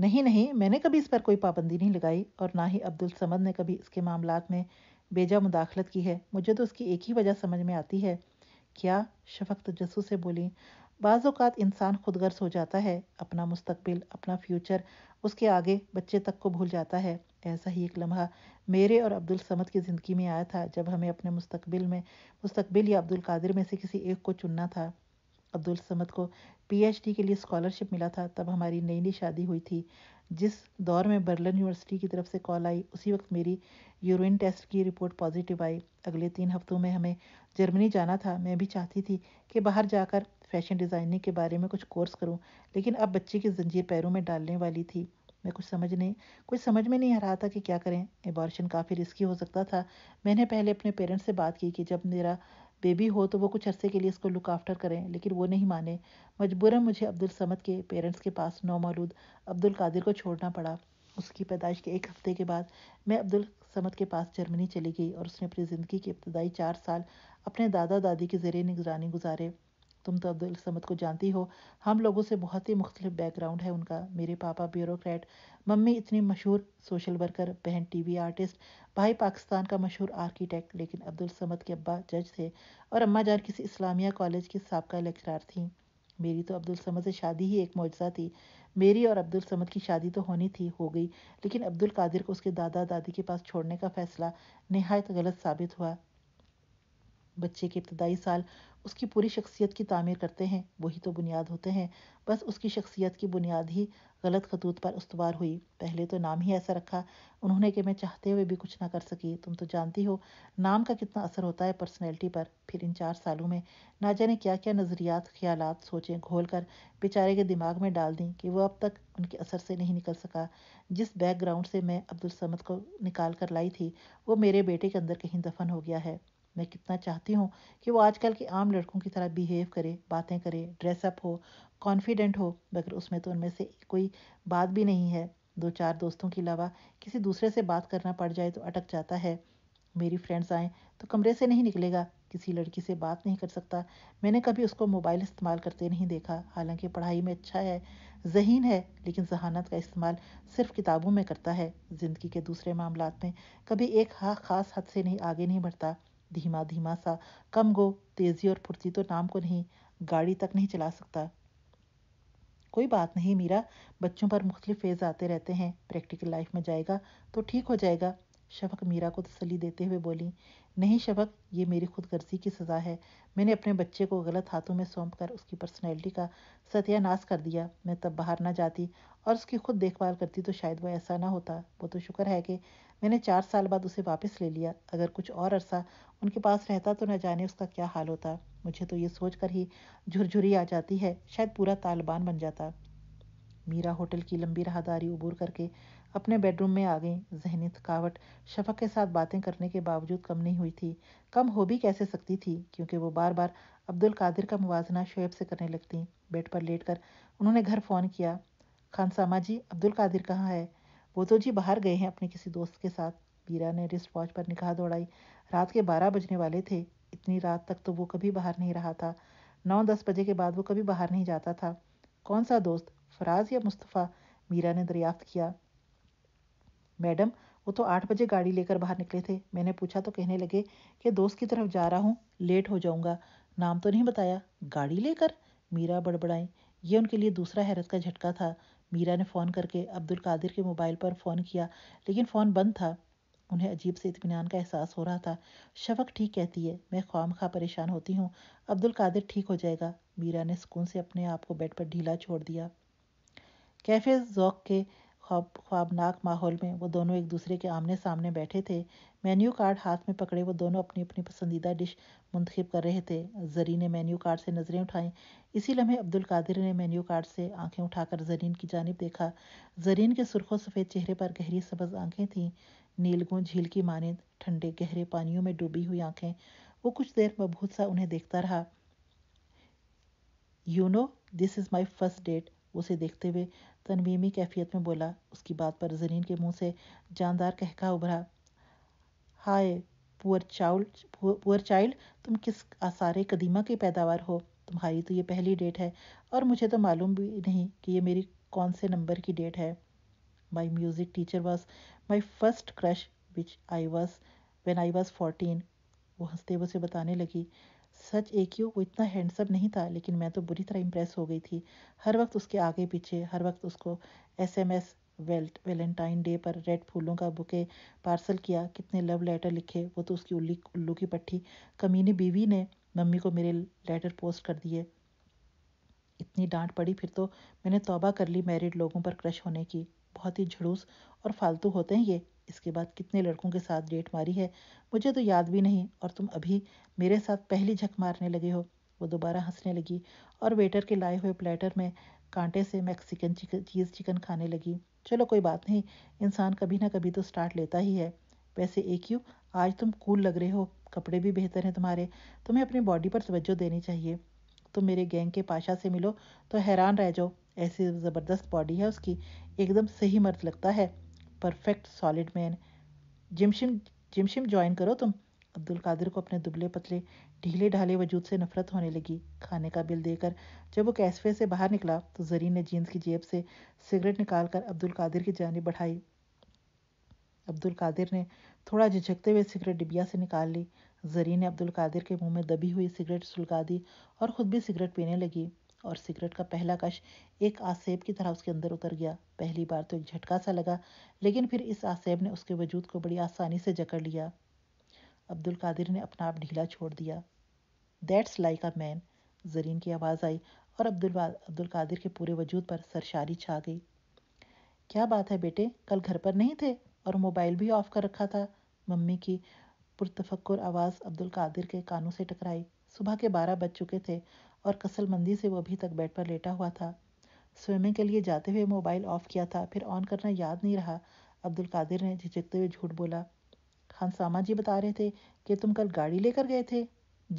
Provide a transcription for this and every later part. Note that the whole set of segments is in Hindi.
नहीं नहीं मैंने कभी इस पर कोई पाबंदी नहीं लगाई और ना ही अब्दुल समद ने कभी इसके मामलात में बेजा मुदाखलत की है मुझे तो उसकी एक ही वजह समझ में आती है क्या शफक तजस्सू से बोली बाज़ात इंसान खुदगर्स हो जाता है अपना मुस्तबिल अपना फ्यूचर उसके आगे बच्चे तक को भूल जाता है ऐसा ही एक लम्हा मेरे और अब्दुल समद की ज़िंदगी में आया था जब हमें अपने मुस्तकबिल में मुस्तकबिल या अब्दुल कादिर में से किसी एक को चुनना था अब्दुल समद को पीएचडी के लिए स्कॉलरशिप मिला था तब हमारी नई नई शादी हुई थी जिस दौर में बर्लिन यूनिवर्सिटी की तरफ से कॉल आई उसी वक्त मेरी यूरिन टेस्ट की रिपोर्ट पॉजिटिव आई अगले तीन हफ्तों में हमें जर्मनी जाना था मैं भी चाहती थी कि बाहर जाकर फैशन डिज़ाइनिंग के बारे में कुछ कोर्स करूं लेकिन अब बच्चे की जंजीर पैरों में डालने वाली थी मैं कुछ समझ नहीं कुछ समझ में नहीं आ रहा था कि क्या करें एबॉर्शन काफ़ी रिस्की हो सकता था मैंने पहले अपने पेरेंट्स से बात की कि जब मेरा बेबी हो तो वो कुछ अरसे के लिए इसको लुक आफ्टर करें लेकिन वो नहीं माने मजबूरन मुझे अब्दुल समद के पेरेंट्स के पास नौमौलूद अब्दुल कादिर को छोड़ना पड़ा उसकी पैदाइश के एक हफ्ते के बाद मैं अब्दुल समद के पास जर्मनी चली गई और उसने अपनी ज़िंदगी के इब्तदाई चार साल अपने दादा दादी के ज़रिए निगरानी गुजारे तुम तो अब्दुल समद को जानती हो हम लोगों से बहुत ही मुख्तलिफ बैकग्राउंड है उनका मेरे पापा ब्यूरोक्रेट मम्मी इतनी मशहूर सोशल वर्कर बहन टीवी आर्टिस्ट भाई पाकिस्तान का मशहूर आर्किटेक्ट लेकिन अब्दुल समद के अब्बा जज थे और अम्मा जान किसी इस्लामिया कॉलेज की सबका लेक्चरार थी मेरी तो अब्दुल समद से शादी ही एक मुआजा थी मेरी और अब्दुल समद की शादी तो होनी थी हो गई लेकिन अब्दुल कादिर को उसके दादा दादी के पास छोड़ने का फैसला नहायत गलत साबित हुआ बच्चे के इब्तदाई साल उसकी पूरी शख्सियत की तामीर करते हैं वही तो बुनियाद होते हैं बस उसकी शख्सियत की बुनियाद ही गलत खतूत पर उसवार हुई पहले तो नाम ही ऐसा रखा उन्होंने कि मैं चाहते हुए भी कुछ ना कर सकी तुम तो जानती हो नाम का कितना असर होता है पर्सनैलिटी पर फिर इन चार सालों में ना जाने क्या क्या नज़रियात ख्याल सोचें घोल कर बेचारे के दिमाग में डाल दी कि वो अब तक उनके असर से नहीं निकल सका जिस बैकग्राउंड से मैं अब्दुल समद को निकाल कर लाई थी वो मेरे बेटे के अंदर कहीं दफन हो गया है मैं कितना चाहती हूँ कि वो आजकल की आम लड़कों की तरह बिहेव करे बातें करे ड्रेसअप हो कॉन्फिडेंट हो मगर उसमें तो उनमें से कोई बात भी नहीं है दो चार दोस्तों के अलावा किसी दूसरे से बात करना पड़ जाए तो अटक जाता है मेरी फ्रेंड्स आए तो कमरे से नहीं निकलेगा किसी लड़की से बात नहीं कर सकता मैंने कभी उसको मोबाइल इस्तेमाल करते नहीं देखा हालांकि पढ़ाई में अच्छा है जहीन है लेकिन जहानत का इस्तेमाल सिर्फ किताबों में करता है ज़िंदगी के दूसरे मामला में कभी एक हाँ खास हद से नहीं आगे नहीं बढ़ता धीमा धीमा सा कम गो तेज़ी और फुर्ती तो नाम को नहीं गाड़ी तक नहीं चला सकता कोई बात नहीं मीरा बच्चों पर मुख्तलिफ फेज़ आते रहते हैं प्रैक्टिकल लाइफ में जाएगा तो ठीक हो जाएगा शफक मीरा को तसली देते हुए बोली नहीं शबक ये मेरी खुद गर्जी की सज़ा है मैंने अपने बच्चे को गलत हाथों में सौंप कर उसकी पर्सनैलिटी का सत्यानाश कर दिया मैं तब बाहर ना जाती और उसकी खुद देखभाल करती तो शायद वो ऐसा ना होता वो तो शुक्र है कि मैंने चार साल बाद उसे वापस ले लिया अगर कुछ और अरसा उनके पास रहता तो न जाने उसका क्या हाल होता मुझे तो ये सोचकर ही झुरझुरी आ जाती है शायद पूरा तालिबान बन जाता मीरा होटल की लंबी राहदारी उबूर करके अपने बेडरूम में आ गई जहनी थकावट शफक के साथ बातें करने के बावजूद कम नहीं हुई थी कम हो भी कैसे सकती थी क्योंकि वो बार बार अब्दुल कादिर का मुवजना शुएब से करने लगती बेड पर लेट कर उन्होंने घर फ़ोन किया खान सामा जी अब्दुल कादिर कहाँ है वो तो जी बाहर गए हैं अपने किसी दोस्त के साथ बीरा ने रिस्ट वॉच पर निकाह दौड़ाई रात के बारह बजने वाले थे इतनी रात तक तो वो कभी बाहर नहीं रहा था नौ दस बजे के बाद वो कभी बाहर नहीं जाता था कौन सा दोस्त फराज या मुस्तफ़ा मीरा ने दरियाफ्त किया मैडम वो तो आठ बजे गाड़ी लेकर बाहर निकले थे मैंने पूछा तो कहने लगे कि दोस्त की तरफ जा रहा हूँ लेट हो जाऊँगा नाम तो नहीं बताया गाड़ी लेकर मीरा बड़बड़ाई ये उनके लिए दूसरा हैरत का झटका था मीरा ने फ़ोन करके अब्दुल कादिर के मोबाइल पर फ़ोन किया लेकिन फ़ोन बंद था उन्हें अजीब से इतमान का एहसास हो रहा था शफक ठीक कहती है मैं ख्वाम खा परेशान होती हूँ अब्दुल कादिर ठीक हो जाएगा मीरा ने सुकून से अपने आप को बेड पर ढीला छोड़ दिया कैफे जौक के ख्वाब ख्वाबनाक माहौल में वो दोनों एक दूसरे के आमने सामने बैठे थे मेन्यू कार्ड हाथ में पकड़े वो दोनों अपनी अपनी पसंदीदा डिश मुंतखब कर रहे थे जरी ने मेन्यू कार्ड से नज़रें उठाई इसी लम्हे अब्दुल कादिर ने मेन्यू कार्ड से आंखें उठाकर जरीन की जानब देखा जरीन के सुरखों सफ़ेद चेहरे पर गहरी सबज आंखें थीं नीलगों झील की मानद ठंडे गहरे पानियों में डूबी हुई आंखें वो कुछ देर मबहूत सा उन्हें देखता रहा you know this is my first date उसे देखते हुए तनवीमी कैफियत में बोला उसकी बात पर जरीन के मुंह से जानदार कहका उभरा हाय पुअर चाउल्ड पुअर चाइल्ड तुम किस आसार कदीमा की पैदावार हो तुम्हारी तो ये पहली डेट है और मुझे तो मालूम भी नहीं कि ये मेरी कौन से नंबर की डेट है my music teacher was my first crush which I was when I was fourteen वो हंसते हुए उसे बताने लगी सच एक ही वो इतना हैंडसम नहीं था लेकिन मैं तो बुरी तरह इम्प्रेस हो गई थी हर वक्त उसके आगे पीछे हर वक्त उसको एस एम एस वेल्ट वेलेंटाइन डे पर रेड फूलों का बुके पार्सल किया कितने लव लेटर लिखे वो तो उसकी उल्ली उल्लू की पट्टी कमीनी बीवी ने मम्मी को मेरे लेटर पोस्ट कर दिए इतनी डांट पड़ी फिर तो मैंने तौबा कर ली मैरिड लोगों पर क्रश होने की बहुत ही झड़ूस और फालतू होते हैं ये इसके बाद कितने लड़कों के साथ डेट मारी है मुझे तो याद भी नहीं और तुम अभी मेरे साथ पहली झक मारने लगे हो वो दोबारा हंसने लगी और वेटर के लाए हुए प्लेटर में कांटे से मैक्सिकन चिकन चीज़ चिकन खाने लगी चलो कोई बात नहीं इंसान कभी ना कभी तो स्टार्ट लेता ही है वैसे एक यू आज तुम कूल लग रहे हो कपड़े भी बेहतर हैं तुम्हारे तुम्हें अपनी बॉडी पर तवज्जो देनी चाहिए तुम मेरे गैंग के पाशा से मिलो तो हैरान रह जाओ ऐसी ज़बरदस्त बॉडी है उसकी एकदम सही मर्द लगता है परफेक्ट सॉलिड मैन जिमशिम जिमशिम ज्वाइन करो तुम अब्दुल कादिर को अपने दुबले पतले ढीले ढाले वजूद से नफरत होने लगी खाने का बिल देकर जब वो कैसवे से बाहर निकला तो जरीन ने जीन्स की जेब से सिगरेट निकालकर अब्दुल कादिर की जानी बढ़ाई अब्दुल कादिर ने थोड़ा झिझकते हुए सिगरेट डिबिया से निकाल ली जरीन ने अब्दुल कादिर के मुंह में दबी हुई सिगरेट सुलगा दी और ख़ुद भी सिगरेट पीने लगी और सिगरेट का पहला कश एक आसेब की तरह उसके अंदर उतर गया पहली बार तो एक झटका सा लगा लेकिन फिर इस आसेब ने उसके वजूद को बड़ी आसानी से जकड़ लिया अब्दुल कादिर ने अपना आप ढीला छोड़ दिया that's like a man Zareen की आवाज़ आई और अब्दुल अब्दुल कादिर के पूरे वजूद पर सरशारी छा गई क्या बात है बेटे कल घर पर नहीं थे और मोबाइल भी ऑफ कर रखा था मम्मी की पुरतफक्र आवाज़ अब्दुल कादिर के कानों से टकराई सुबह के बारह बज चुके थे और कसलमंदी से वो अभी तक बेड पर लेटा हुआ था स्विमिंग के लिए जाते हुए मोबाइल ऑफ किया था फिर ऑन करना याद नहीं रहा अब्दुल कादिर ने झिझकते हुए झूठ बोला खान सामा जी बता रहे थे कि तुम कल गाड़ी लेकर गए थे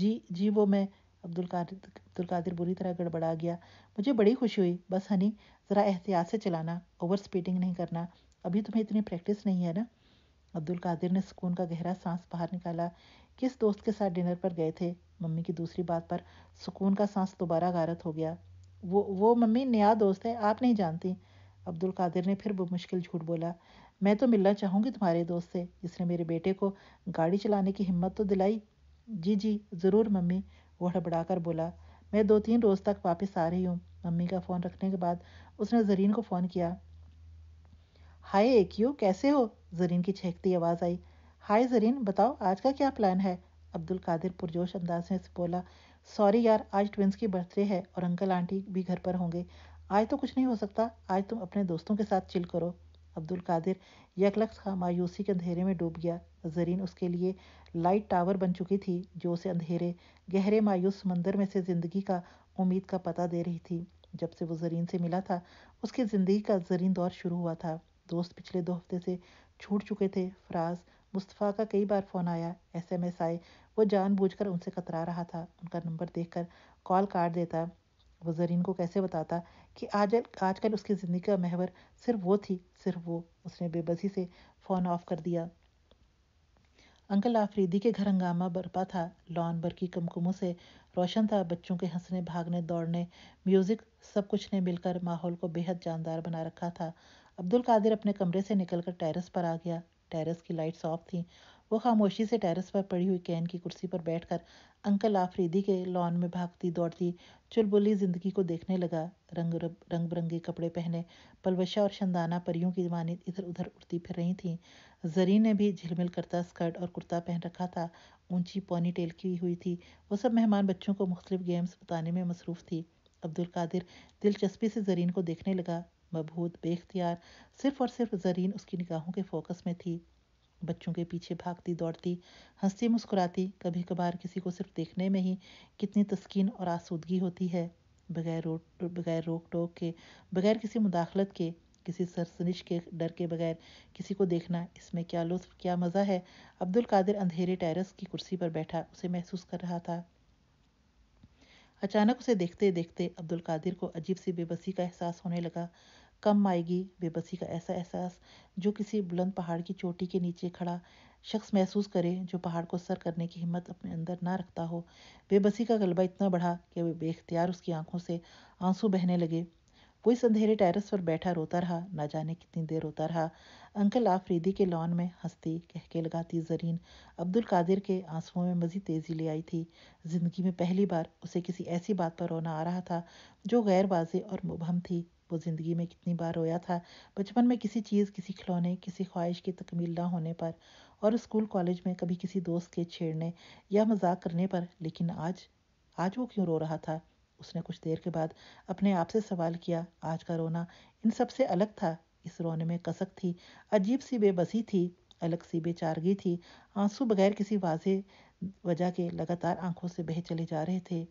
जी जी वो मैं अब्दुल कादिर अब्दुल कादिर बुरी तरह गड़बड़ा गया मुझे बड़ी खुशी हुई बस हनी ज़रा एहतियात से चलाना ओवर स्पीडिंग नहीं करना अभी तुम्हें इतनी प्रैक्टिस नहीं है ना अब्दुल कादिर ने सुकून का गहरा सांस बाहर निकाला किस दोस्त के साथ डिनर पर गए थे मम्मी की दूसरी बात पर सुकून का सांस दोबारा गारत हो गया वो वो मम्मी नया दोस्त है आप नहीं जानती अब्दुल कादिर ने फिर मुश्किल झूठ बोला मैं तो मिलना चाहूँगी तुम्हारे दोस्त से जिसने मेरे बेटे को गाड़ी चलाने की हिम्मत तो दिलाई जी जी ज़रूर मम्मी वो हड़बड़ा बोला मैं दो तीन रोज़ तक वापस आ रही हूँ मम्मी का फ़ोन रखने के बाद उसने जरीन को फ़ोन किया हाय यू कैसे हो जरीन की छेकती आवाज़ आई हाय जरीन बताओ आज का क्या प्लान है अब्दुल कादिर पुरजोश अंदाज में बोला सॉरी यार आज ट्विंस की बर्थडे है और अंकल आंटी भी घर पर होंगे आज तो कुछ नहीं हो सकता आज तुम अपने दोस्तों के साथ चिल करो अब्दुल कादिर यकलक्स का मायूसी के अंधेरे में डूब गया जरीन उसके लिए लाइट टावर बन चुकी थी जो उसे अंधेरे गहरे मायूस समंदर में से ज़िंदगी का उम्मीद का पता दे रही थी जब से वो जरीन से मिला था उसकी ज़िंदगी का जरीन दौर शुरू हुआ था दोस्त पिछले दो हफ्ते से छूट चुके थे फराज मुस्तफ़ा का कई बार फ़ोन आया एस एम एस आए वो कर उनसे कतरा रहा था उनका नंबर देखकर कॉल काट देता वो जरीन को कैसे बताता कि आज आजकल उसकी ज़िंदगी का महवर सिर्फ वो थी सिर्फ वो उसने बेबसी से फ़ोन ऑफ कर दिया अंकल आफरीदी के घर हंगामा बरपा था लॉन बरकी कमकुमों से रोशन था बच्चों के हंसने भागने दौड़ने म्यूज़िक सब कुछ ने मिलकर माहौल को बेहद जानदार बना रखा था अब्दुल कादिर अपने कमरे से निकलकर टेरेस पर आ गया टेरेस की लाइट्स ऑफ थी वो खामोशी से टेरेस पर पड़ी हुई कैन की कुर्सी पर बैठकर अंकल आफरीदी के लॉन में भागती दौड़ती चुलबुली जिंदगी को देखने लगा रंग रंग बिरंगे कपड़े पहने पलवशा और शंदाना परियों की मानी इधर उधर उड़ती फिर रही थी जरीन ने भी झिलमिल करता स्कर्ट और कुर्ता पहन रखा था ऊंची पौनी टेल की हुई थी वो सब मेहमान बच्चों को मुख्तलिफ गेम्स बताने में मसरूफ़ थी अब्दुल कादिर दिलचस्पी से जरीन को देखने लगा मबहूत बेख्तियार सिर्फ और सिर्फ जरीन उसकी निगाहों के फोकस में थी बच्चों के पीछे भागती दौड़ती हंसती मुस्कुराती कभी कभार किसी को सिर्फ देखने में ही कितनी तस्कीन और आसूदगी होती है बगैर रोक बगैर रोक टोक के बगैर किसी मुदाखलत के किसी सरसनिश के डर के बगैर किसी को देखना इसमें क्या लुत्फ क्या मज़ा है अब्दुल कादिर अंधेरे टेरेस की कुर्सी पर बैठा उसे महसूस कर रहा था अचानक उसे देखते देखते अब्दुल कादिर को अजीब सी बेबसी का एहसास होने लगा कम आएगी बेबसी का ऐसा एहसास जो किसी बुलंद पहाड़ की चोटी के नीचे खड़ा शख्स महसूस करे जो पहाड़ को सर करने की हिम्मत अपने अंदर ना रखता हो बेबसी का गलबा इतना बढ़ा कि वे बेख्तियार उसकी आंखों से आंसू बहने लगे वो इस अंधेरे टेरेस पर बैठा रोता रहा ना जाने कितनी देर रोता रहा अंकल आफरीदी के लॉन में हंसती कहके लगाती जरीन अब्दुल कादिर के आंसुओं में मज़ीद तेज़ी ले आई थी ज़िंदगी में पहली बार उसे किसी ऐसी बात पर रोना आ रहा था जो गैर वाजे और मुबहम थी वो ज़िंदगी में कितनी बार रोया था बचपन में किसी चीज़ किसी खिलौने किसी ख्वाहिश की तकमील ना होने पर और स्कूल कॉलेज में कभी किसी दोस्त के छेड़ने या मजाक करने पर लेकिन आज आज वो क्यों रो रहा था उसने कुछ देर के बाद अपने आप से सवाल किया आज का रोना इन सब से अलग था इस रोने में कसक थी अजीब सी बेबसी थी अलग सी बेचारगी थी आंसू बगैर किसी वाजे वजह के लगातार आंखों से बह चले जा रहे थे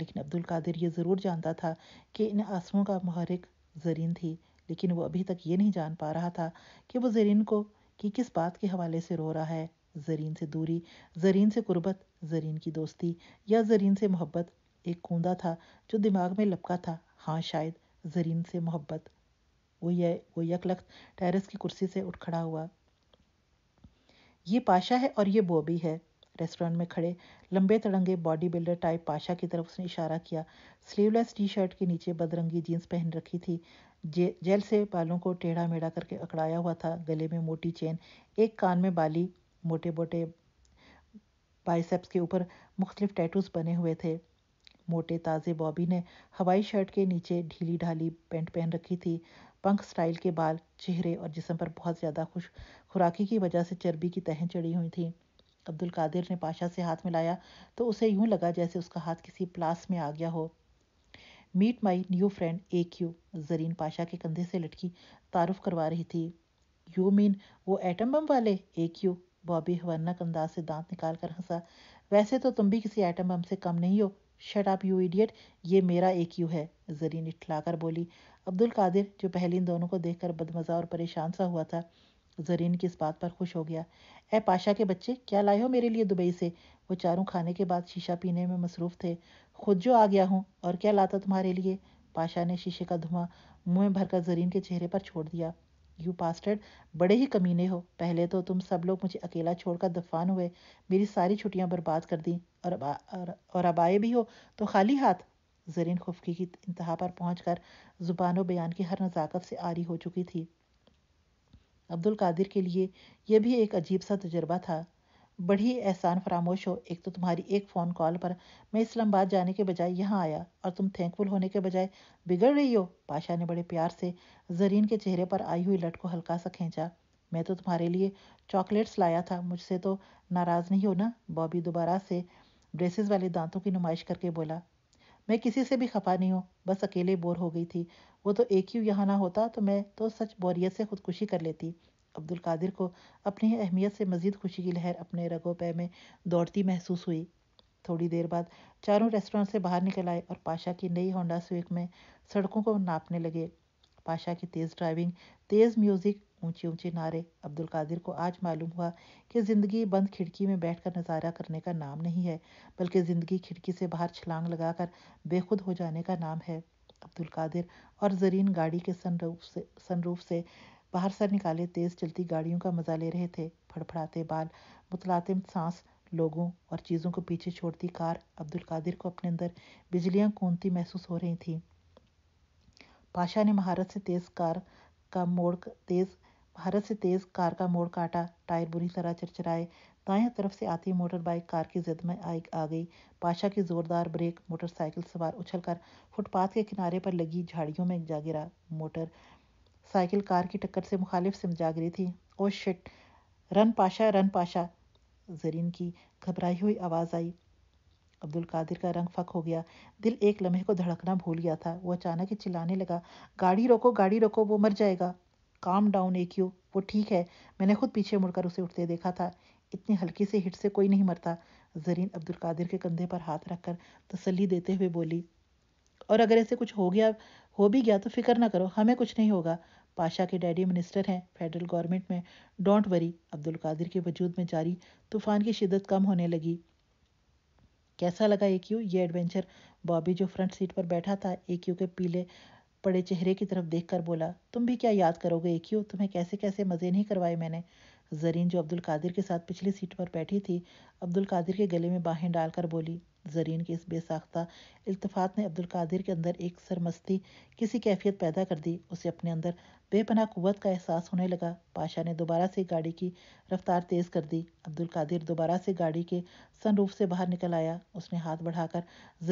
लेकिन अब्दुल कादिर ये ज़रूर जानता था कि इन आंसुओं का महरिक जरीन थी लेकिन वो अभी तक ये नहीं जान पा रहा था कि वो जरीन को कि किस बात के हवाले से रो रहा है जरीन से दूरी जरीन से कुर्बत जरीन की दोस्ती या जरीन से मोहब्बत एक कूंदा था जो दिमाग में लपका था हाँ शायद जरीन से मोहब्बत वो ये वो यकलख टेरेस की कुर्सी से उठ खड़ा हुआ ये पाशा है और ये बोबी है रेस्टोरेंट में खड़े लंबे तड़ंगे बॉडी बिल्डर टाइप पाशा की तरफ उसने इशारा किया स्लीवलेस टी शर्ट के नीचे बदरंगी जीन्स पहन रखी थी जे जेल से बालों को टेढ़ा मेढ़ा करके अकड़ाया हुआ था गले में मोटी चेन एक कान में बाली मोटे मोटे बाइसेप्स के ऊपर मुख्तलिफ टैटूज बने हुए थे मोटे ताज़े बॉबी ने हवाई शर्ट के नीचे ढीली ढाली पैंट पहन रखी थी पंख स्टाइल के बाल चेहरे और जिसम पर बहुत ज़्यादा खुश खुराकी की वजह से चर्बी की तहें चढ़ी हुई थी अब्दुल कादिर ने पाशा से हाथ मिलाया तो उसे यूं लगा जैसे उसका हाथ किसी प्लास में आ गया हो meet my new friend A Q Zareen Pasha के कंधे से लटकी तारुफ करवा रही थी यू मीन वो एटम बम वाले ए क्यू बॉबी हवर्नक अंदाज से दांत निकाल कर हंसा वैसे तो तुम भी किसी एटम बम से कम नहीं हो शट आप यू इडियट ये मेरा एक यू है जरीन इठलाकर बोली अब्दुल कादिर जो पहले इन दोनों को देखकर बदमजा और परेशान सा हुआ था जरीन की इस बात पर खुश हो गया ए पाशा के बच्चे क्या लाए हो मेरे लिए दुबई से वो चारों खाने के बाद शीशा पीने में मसरूफ़ थे खुद जो आ गया हूँ और क्या लाता तुम्हारे लिए पाशा ने शीशे का धुआं मुंह में भरकर जरीन के चेहरे पर छोड़ दिया यू पास्टर्ड बड़े ही कमीने हो पहले तो तुम सब लोग मुझे अकेला छोड़कर दफान हुए मेरी सारी छुट्टियां बर्बाद कर दी और अब और, और अब आए भी हो तो खाली हाथ जरीन खुफकी की इंतहा पर पहुंचकर जुबान बयान की हर नज़ाकत से आरी हो चुकी थी अब्दुल कादिर के लिए यह भी एक अजीब सा तजर्बा था बड़ी एहसान फरामोश हो एक तो तुम्हारी एक फ़ोन कॉल पर मैं इस्लामाबाद जाने के बजाय यहाँ आया और तुम थैंकफुल होने के बजाय बिगड़ रही हो पाशा ने बड़े प्यार से जरीन के चेहरे पर आई हुई लट को हल्का सा खींचा मैं तो तुम्हारे लिए चॉकलेट्स लाया था मुझसे तो नाराज़ नहीं हो ना बॉबी दोबारा से ड्रेसेस वाले दांतों की नुमाइश करके बोला मैं किसी से भी खफा नहीं हूँ बस अकेले बोर हो गई थी वो तो एक ही यहाँ ना होता तो मैं तो सच बोरियत से खुदकुशी कर लेती अब्दुल कादिर को अपनी अहमियत से मज़ीद खुशी की लहर अपने रगो पे में दौड़ती महसूस हुई थोड़ी देर बाद चारों रेस्टोरेंट से बाहर निकल आए और पाशा की नई होंडा स्विक में सड़कों को नापने लगे पाशा की तेज़ ड्राइविंग तेज़ म्यूज़िक ऊंचे ऊंचे नारे अब्दुल कादिर को आज मालूम हुआ कि ज़िंदगी बंद खिड़की में बैठकर नज़ारा करने का नाम नहीं है बल्कि ज़िंदगी खिड़की से बाहर छलांग लगाकर बेखुद हो जाने का नाम है अब्दुल कादिर और जरीन गाड़ी के सनरूफ से सनरूफ से बाहर सर निकाले तेज़ चलती गाड़ियों का मज़ा ले रहे थे फड़फड़ाते बाल मुतलातिम सांस लोगों और चीज़ों को पीछे छोड़ती कार अब्दुल कादिर को अपने अंदर बिजलियां कूदती महसूस हो रही थीं भाषा ने महारत से तेज कार का मोड़ तेज भारत से तेज कार का मोड़ काटा टायर बुरी तरह चरचराए दाएं तरफ से आती मोटर बाइक कार की जिद में आई आ गई पाशा की जोरदार ब्रेक मोटरसाइकिल सवार उछलकर फुटपाथ के किनारे पर लगी झाड़ियों में जा गिरा मोटर साइकिल कार की टक्कर से मुखालिफ सिम जा गिरी थी oh shit run Pasha run Pasha Zareen की घबराई हुई आवाज़ आई अब्दुल कादिर का रंग फक हो गया दिल एक लम्हे को धड़कना भूल गया था वो अचानक ही चिल्लाने लगा गाड़ी रोको गाड़ी रोको वो मर जाएगा काम डाउन एक यू वो ठीक है मैंने खुद पीछे मुड़कर उसे उठते देखा था इतनी हल्की से हिट से कोई नहीं मरता जरीन अब्दुल कादिर के कंधे पर हाथ रखकर तसली देते हुए बोली और अगर ऐसे कुछ हो गया हो भी गया तो फिक्र ना करो हमें कुछ नहीं होगा पाशा के डैडी मिनिस्टर हैं फेडरल गवर्नमेंट में डोंट वरी अब्दुल कादिर के वजूद में जारी तूफान की शिदत कम होने लगी कैसा लगा एक यू ये एडवेंचर बॉबी जो फ्रंट सीट पर बैठा था एक यू के पीले पड़े चेहरे की तरफ देखकर बोला तुम भी क्या याद करोगे एक यू तुम्हें कैसे कैसे मज़े नहीं करवाए मैंने जरीन जो अब्दुल कादिर के साथ पिछली सीट पर बैठी थी अब्दुल कादिर के गले में बाहें डालकर बोली जरीन की इस बेसाख्ता इल्तफात ने अब्दुल कादिर के अंदर एक सरमस्ती किसी कैफियत पैदा कर दी उसे अपने अंदर बेपना कुत का एहसास होने लगा पाशा ने दोबारा से गाड़ी की रफ्तार तेज़ कर दी अब्दुल कादिर दोबारा से गाड़ी के सनरूफ से बाहर निकल आया उसने हाथ बढ़ाकर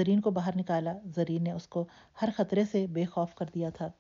जरीन को बाहर निकाला जरीन ने उसको हर खतरे से बेखौफ कर दिया था